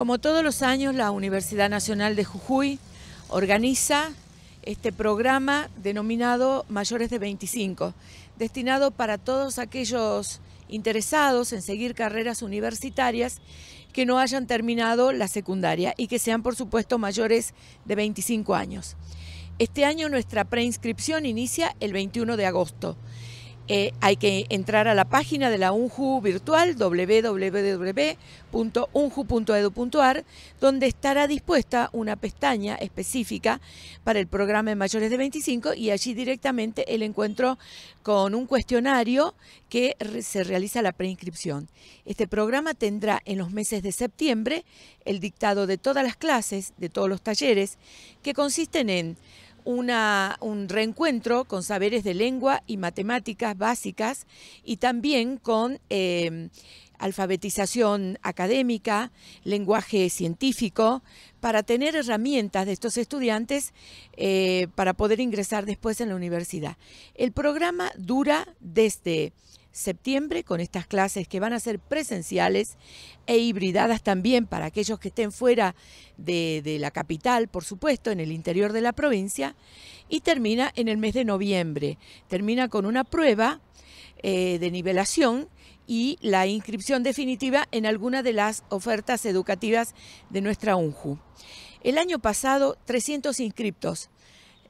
Como todos los años, la Universidad Nacional de Jujuy organiza este programa denominado Mayores de 25, destinado para todos aquellos interesados en seguir carreras universitarias que no hayan terminado la secundaria y que sean, por supuesto, mayores de 25 años. Este año nuestra preinscripción inicia el 21 de agosto. Eh, hay que entrar a la página de la UNJU virtual www.unju.edu.ar, donde estará dispuesta una pestaña específica para el programa de mayores de 25 y allí directamente el encuentro con un cuestionario que se realiza la preinscripción. Este programa tendrá en los meses de septiembre el dictado de todas las clases, de todos los talleres, que consisten en un reencuentro con saberes de lengua y matemáticas básicas y también con em, alfabetización académica, lenguaje científico, para tener herramientas de estos estudiantes eh, para poder ingresar después en la universidad. El programa dura desde septiembre con estas clases que van a ser presenciales e hibridadas también para aquellos que estén fuera de, la capital, por supuesto, en el interior de la provincia, y termina en el mes de noviembre. Termina con una prueba eh, de nivelación y la inscripción definitiva en alguna de las ofertas educativas de nuestra UNJU. El año pasado, 300 inscriptos.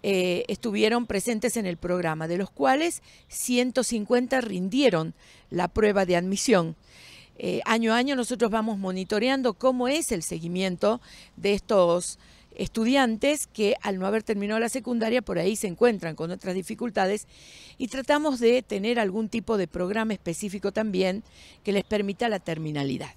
Eh, estuvieron presentes en el programa, de los cuales 150 rindieron la prueba de admisión. Eh, año a año nosotros vamos monitoreando cómo es el seguimiento de estos estudiantes que al no haber terminado la secundaria por ahí se encuentran con otras dificultades y tratamos de tener algún tipo de programa específico también que les permita la terminalidad.